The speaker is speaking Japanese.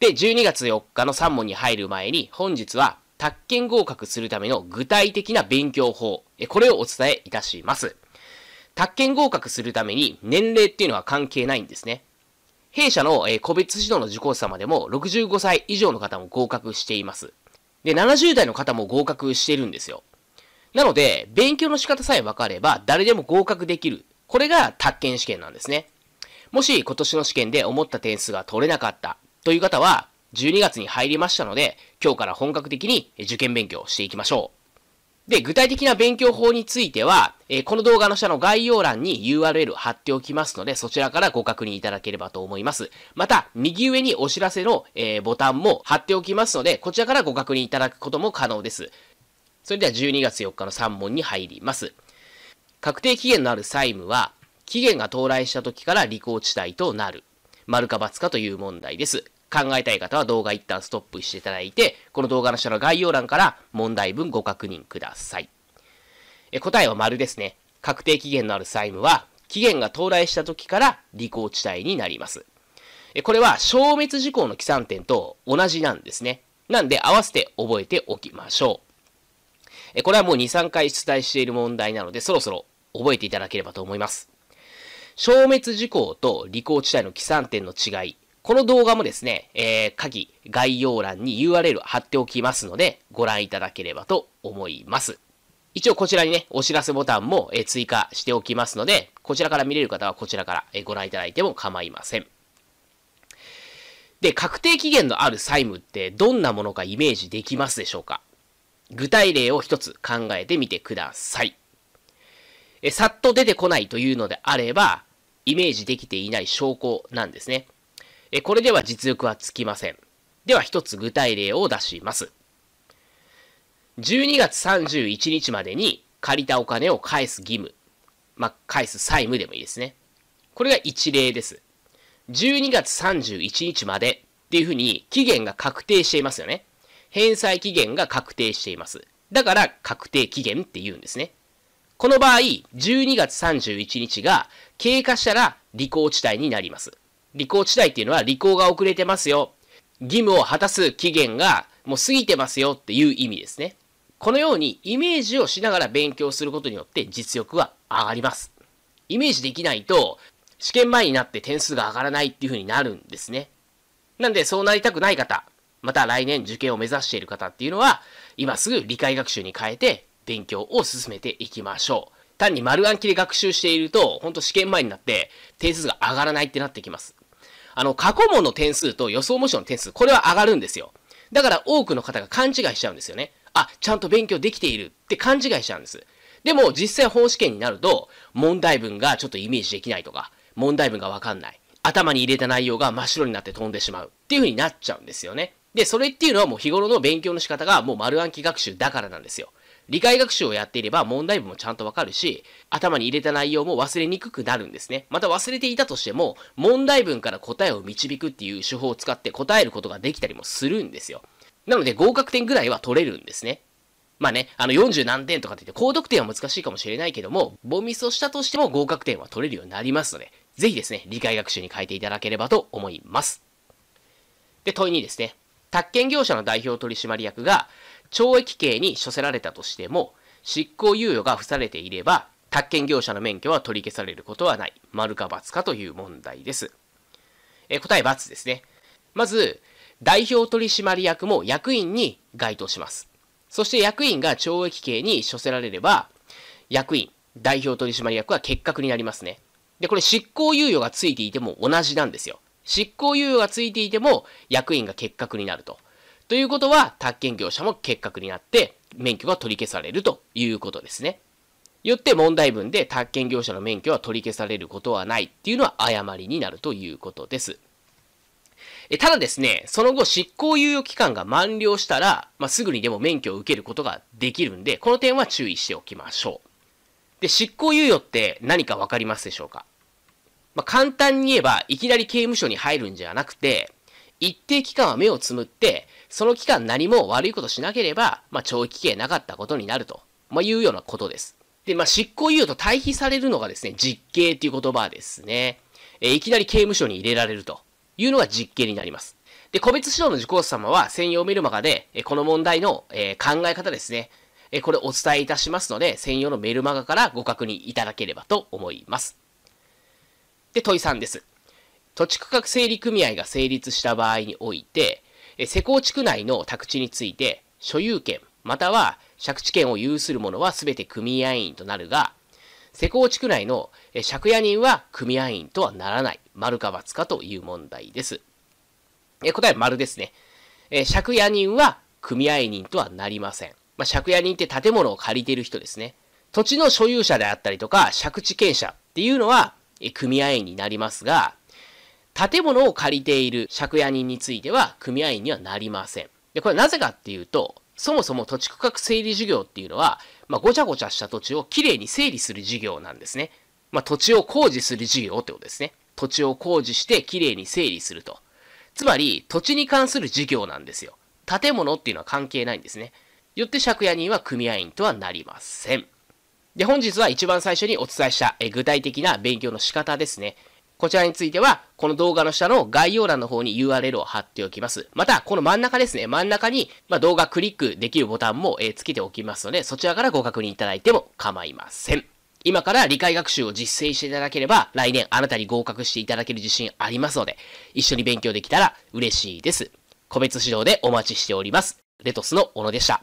で、12月4日の3問に入る前に、本日は、宅建合格するための具体的な勉強法、これをお伝えいたします。宅建合格するために年齢っていうのは関係ないんですね。弊社の個別指導の受講者様でも65歳以上の方も合格しています。で、70代の方も合格してるんですよ。なので、勉強の仕方さえ分かれば、誰でも合格できる。これが、宅建試験なんですね。もし、今年の試験で思った点数が取れなかったという方は、12月に入りましたので、今日から本格的に受験勉強していきましょう。で、具体的な勉強法については、えこの動画の下の概要欄に URL 貼っておきますので、そちらからご確認いただければと思います。また、右上にお知らせの、えボタンも貼っておきますので、こちらからご確認いただくことも可能です。それでは12月4日の3問に入ります。確定期限のある債務は、期限が到来した時から履行地帯となる。丸か×かという問題です。考えたい方は動画一旦ストップしていただいて、この動画の下の概要欄から問題文ご確認ください。え答えは丸ですね。確定期限のある債務は、期限が到来した時から履行地帯になります。えこれは消滅事項の起算点と同じなんですね。なんで合わせて覚えておきましょう。えこれはもう2、3回出題している問題なので、そろそろ覚えていただければと思います。消滅事項と履行地帯の起算点の違い。この動画もですね、えー、鍵、概要欄に URL 貼っておきますので、ご覧いただければと思います。一応こちらにね、お知らせボタンも、え追加しておきますので、こちらから見れる方はこちらから、えご覧いただいても構いません。で、確定期限のある債務ってどんなものかイメージできますでしょうか具体例を一つ考えてみてください。え、さっと出てこないというのであれば、イメージできていない証拠なんですね。え、これでは実力はつきません。では一つ具体例を出します。12月31日までに借りたお金を返す義務。まあ、返す債務でもいいですね。これが一例です。12月31日までっていうふうに期限が確定していますよね。返済期限が確定しています。だから確定期限って言うんですね。この場合、12月31日が経過したら履行地帯になります。履行地帯っていうのは履行が遅れてますよ。義務を果たす期限がもう過ぎてますよっていう意味ですね。このようにイメージをしながら勉強することによって実力は上がります。イメージできないと試験前になって点数が上がらないっていう風になるんですね。なんでそうなりたくない方、また来年受験を目指している方っていうのは、今すぐ理解学習に変えて勉強を進めていきましょう。単に丸暗記で学習していると、ほんと試験前になって点数が上がらないってなってきます。あの、過去問の点数と予想模試の点数、これは上がるんですよ。だから多くの方が勘違いしちゃうんですよね。あ、ちゃんと勉強できているって勘違いしちゃうんです。でも実際本試験になると、問題文がちょっとイメージできないとか、問題文がわかんない。頭に入れた内容が真っ白になって飛んでしまうっていう風になっちゃうんですよね。で、それっていうのはもう日頃の勉強の仕方がもう丸暗記学習だからなんですよ。理解学習をやっていれば問題文もちゃんとわかるし、頭に入れた内容も忘れにくくなるんですね。また忘れていたとしても、問題文から答えを導くっていう手法を使って答えることができたりもするんですよ。なので合格点ぐらいは取れるんですね。まあね、あの40何点とかって言って高得点は難しいかもしれないけども、ボミスをしたとしても合格点は取れるようになりますので、ぜひですね、理解学習に変えていただければと思います。で、問いにですね、宅建業者の代表取締役が懲役刑に処せられたとしても、執行猶予が付されていれば、宅建業者の免許は取り消されることはない。丸か×かという問題です。え答え×ですね。まず、代表取締役も役員に該当します。そして役員が懲役刑に処せられれば、役員、代表取締役は結核になりますね。で、これ執行猶予がついていても同じなんですよ。執行猶予がついていても役員が結核になると。ということは、宅建業者も結核になって、免許が取り消されるということですね。よって問題文で宅建業者の免許は取り消されることはないっていうのは誤りになるということです。えただですね、その後執行猶予期間が満了したら、まあ、すぐにでも免許を受けることができるんで、この点は注意しておきましょう。で、執行猶予って何かわかりますでしょうかまあ、簡単に言えば、いきなり刑務所に入るんじゃなくて、一定期間は目をつむって、その期間何も悪いことしなければ、まあ、長期刑なかったことになると、まあ、いうようなことです。で、まあ、執行猶予と対比されるのがですね、実刑という言葉ですね。えー、いきなり刑務所に入れられるというのが実刑になります。で、個別指導の受講者様は専用メルマガで、えこの問題の、え考え方ですね、えこれお伝えいたしますので、専用のメルマガからご確認いただければと思います。で、問い3です。土地区画整理組合が成立した場合において、施工地区内の宅地について、所有権、または借地権を有する者は全て組合員となるが、施工地区内の借家人は組合員とはならない、丸か×かという問題です。え答えは丸ですね。え借家人は組合人とはなりません。まあ、借家人って建物を借りている人ですね。土地の所有者であったりとか、借地権者っていうのは、組合員になりますが、建物を借りている借家人については組合員にはなりません。で、これなぜかっていうと、そもそも土地区画整理事業っていうのは、まあ、ごちゃごちゃした土地をきれいに整理する事業なんですね。まあ、土地を工事する事業ってことですね。土地を工事してきれいに整理すると。つまり、土地に関する事業なんですよ。建物っていうのは関係ないんですね。よって借家人は組合員とはなりません。で、本日は一番最初にお伝えした、え具体的な勉強の仕方ですね。こちらについては、この動画の下の概要欄の方に URL を貼っておきます。また、この真ん中ですね。真ん中に、ま動画クリックできるボタンも、えつけておきますので、そちらからご確認いただいても構いません。今から理解学習を実践していただければ、来年あなたに合格していただける自信ありますので、一緒に勉強できたら嬉しいです。個別指導でお待ちしております。レトスの小野でした。